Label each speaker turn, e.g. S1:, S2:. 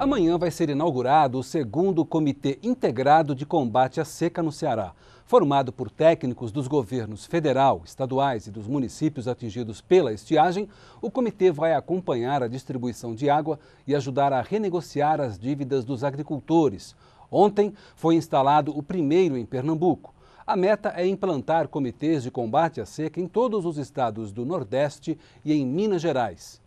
S1: Amanhã vai ser inaugurado o segundo Comitê Integrado de Combate à Seca no Ceará, formado por técnicos dos governos federal, estaduais e dos municípios atingidos pela estiagem. O comitê vai acompanhar a distribuição de água e ajudar a renegociar as dívidas dos agricultores. Ontem foi instalado o primeiro em Pernambuco. A meta é implantar comitês de combate à seca em todos os estados do Nordeste e em Minas Gerais.